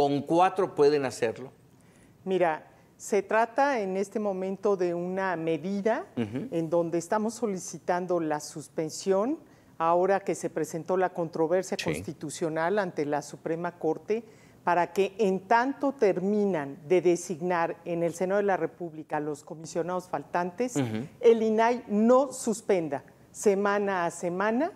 ¿Con cuatro pueden hacerlo? Mira, se trata en este momento de una medida en donde estamos solicitando la suspensión ahora que se presentó la controversia constitucional ante la Suprema Corte para que en tanto terminan de designar en el Senado de la República los comisionados faltantes, el INAI no suspenda semana a semana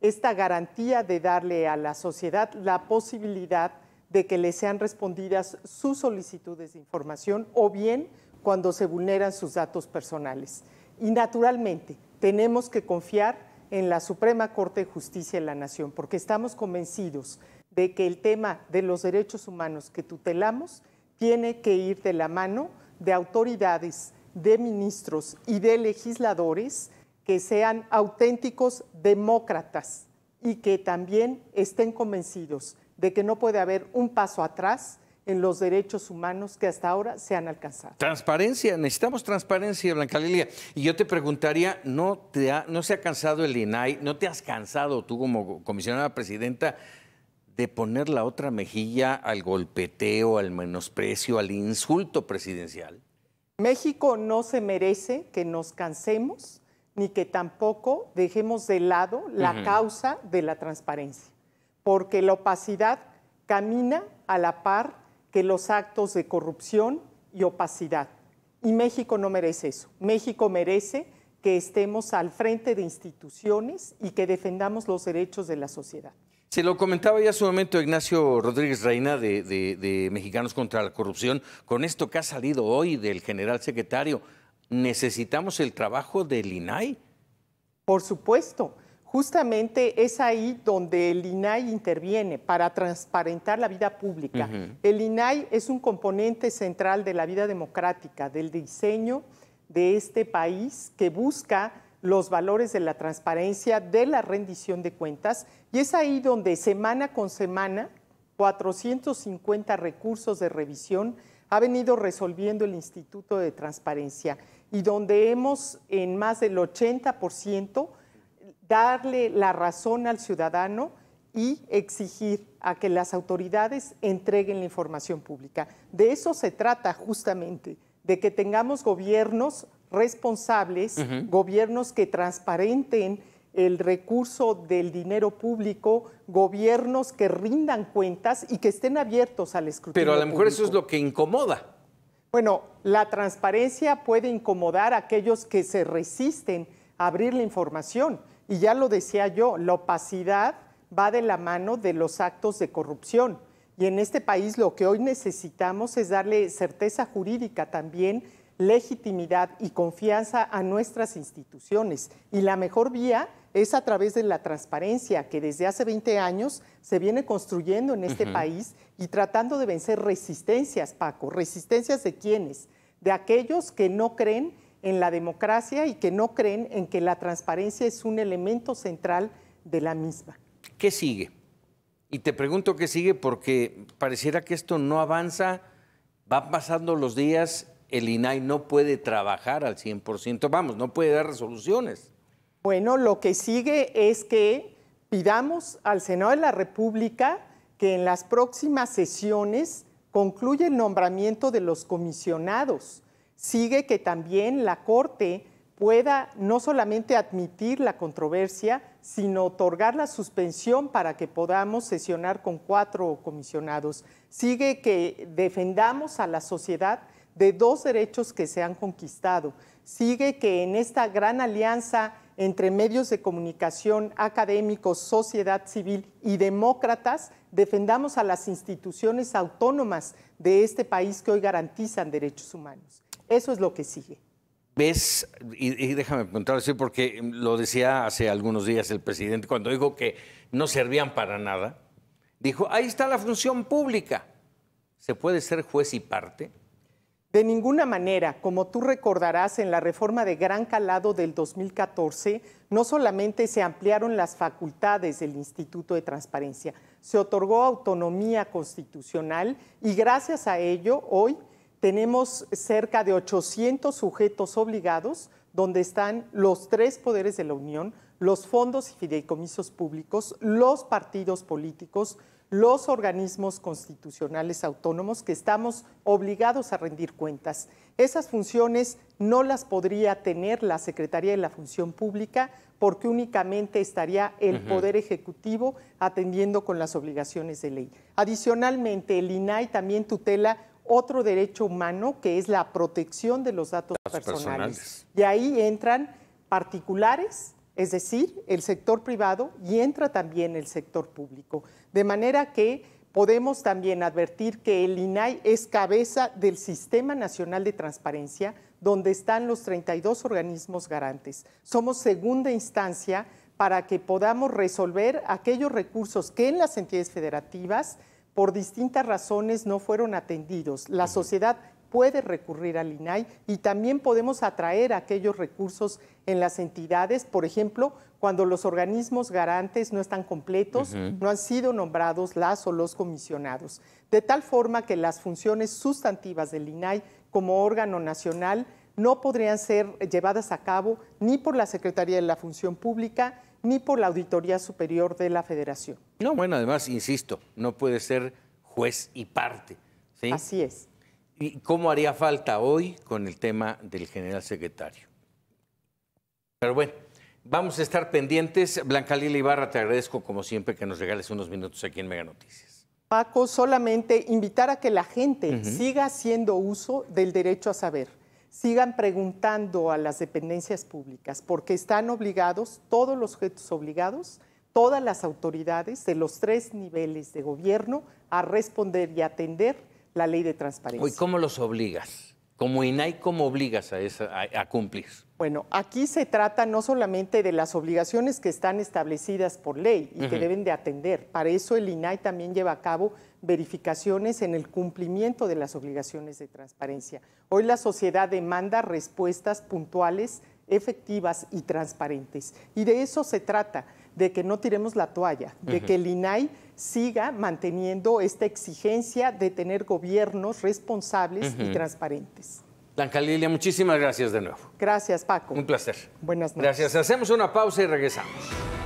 esta garantía de darle a la sociedad la posibilidad de de que le sean respondidas sus solicitudes de información o bien cuando se vulneran sus datos personales. Y naturalmente, tenemos que confiar en la Suprema Corte de Justicia de la Nación, porque estamos convencidos de que el tema de los derechos humanos que tutelamos tiene que ir de la mano de autoridades, de ministros y de legisladores que sean auténticos demócratas y que también estén convencidos de que no puede haber un paso atrás en los derechos humanos que hasta ahora se han alcanzado. Transparencia, necesitamos transparencia, Blanca Lilia. Y yo te preguntaría, ¿no, se ha cansado el INAI? ¿No te has cansado tú como comisionada presidenta de poner la otra mejilla al golpeteo, al menosprecio, al insulto presidencial? México no se merece que nos cansemos ni que tampoco dejemos de lado la causa de la transparencia porque la opacidad camina a la par que los actos de corrupción y opacidad. Y México no merece eso. México merece que estemos al frente de instituciones y que defendamos los derechos de la sociedad. Se lo comentaba ya hace un momento Ignacio Rodríguez Reina de, de, Mexicanos contra la Corrupción, con esto que ha salido hoy del general secretario, necesitamos el trabajo del INAI. Por supuesto, justamente es ahí donde el INAI interviene para transparentar la vida pública. El INAI es un componente central de la vida democrática, del diseño de este país que busca los valores de la transparencia, de la rendición de cuentas, y es ahí donde semana con semana 450 recursos de revisión ha venido resolviendo el Instituto de Transparencia y donde hemos en más del 80% darle la razón al ciudadano y exigir a que las autoridades entreguen la información pública. De eso se trata justamente, de que tengamos gobiernos responsables, gobiernos que transparenten el recurso del dinero público, gobiernos que rindan cuentas y que estén abiertos al escrutinio. Pero a lo mejor eso es lo que incomoda. Bueno, la transparencia puede incomodar a aquellos que se resisten a abrir la información y ya lo decía yo, la opacidad va de la mano de los actos de corrupción. Y en este país lo que hoy necesitamos es darle certeza jurídica también, legitimidad y confianza a nuestras instituciones. Y la mejor vía es a través de la transparencia que desde hace 20 años se viene construyendo en este país y tratando de vencer resistencias, Paco. ¿Resistencias de quienes, De aquellos que no creen en la democracia y que no creen en que la transparencia es un elemento central de la misma. ¿Qué sigue? Y te pregunto qué sigue porque pareciera que esto no avanza, van pasando los días, el INAI no puede trabajar al 100%, vamos, no puede dar resoluciones. Bueno, lo que sigue es que pidamos al Senado de la República que en las próximas sesiones concluya el nombramiento de los comisionados sigue que también la Corte pueda no solamente admitir la controversia, sino otorgar la suspensión para que podamos sesionar con cuatro comisionados. Sigue que defendamos a la sociedad de dos derechos que se han conquistado. Sigue que en esta gran alianza entre medios de comunicación, académicos, sociedad civil y demócratas, defendamos a las instituciones autónomas de este país que hoy garantizan derechos humanos. Eso es lo que sigue. ¿Ves? Y, déjame preguntar así, porque lo decía hace algunos días el presidente, cuando dijo que no servían para nada, dijo, ahí está la función pública. ¿Se puede ser juez y parte? De ninguna manera, como tú recordarás, en la reforma de gran calado del 2014, no solamente se ampliaron las facultades del Instituto de Transparencia, se otorgó autonomía constitucional y gracias a ello hoy tenemos cerca de 800 sujetos obligados, donde están los tres poderes de la Unión, los fondos y fideicomisos públicos, los partidos políticos, los organismos constitucionales autónomos que estamos obligados a rendir cuentas. Esas funciones no las podría tener la Secretaría de la Función Pública porque únicamente estaría el Poder Ejecutivo atendiendo con las obligaciones de ley. Adicionalmente, el INAI también tutela otro derecho humano que es la protección de los datos personales. De Y ahí entran particulares, es decir, el sector privado y entra también el sector público. De manera que podemos también advertir que el INAI es cabeza del Sistema Nacional de Transparencia, donde están los 32 organismos garantes. Somos segunda instancia para que podamos resolver aquellos recursos que en las entidades federativas por distintas razones no fueron atendidos. La sociedad puede recurrir al INAI y también podemos atraer aquellos recursos en las entidades, por ejemplo, cuando los organismos garantes no están completos, no han sido nombrados las o los comisionados, de tal forma que las funciones sustantivas del INAI como órgano nacional no podrían ser llevadas a cabo ni por la Secretaría de la Función Pública ni por la Auditoría Superior de la Federación. No, bueno, además, insisto, no puede ser juez y parte. ¿sí? Así es. ¿Y cómo haría falta hoy con el tema del general secretario? Pero bueno, vamos a estar pendientes. Blanca Lila Ibarra, te agradezco como siempre que nos regales unos minutos aquí en Mega Noticias. Paco, solamente invitar a que la gente siga haciendo uso del derecho a saber sigan preguntando a las dependencias públicas, porque están obligados, todos los sujetos obligados, todas las autoridades de los tres niveles de gobierno a responder y atender la ley de transparencia. ¿Y cómo los obligas? como INAI, ¿cómo obligas a, cumplir? Bueno, aquí se trata no solamente de las obligaciones que están establecidas por ley y que deben de atender. Para eso el INAI también lleva a cabo verificaciones en el cumplimiento de las obligaciones de transparencia. Hoy la sociedad demanda respuestas puntuales, efectivas y transparentes. Y de eso se trata de que no tiremos la toalla, de que el INAI siga manteniendo esta exigencia de tener gobiernos responsables y transparentes. Blanca Lilia, muchísimas gracias de nuevo. Gracias, Paco. Un placer. Buenas noches. Gracias. Hacemos una pausa y regresamos.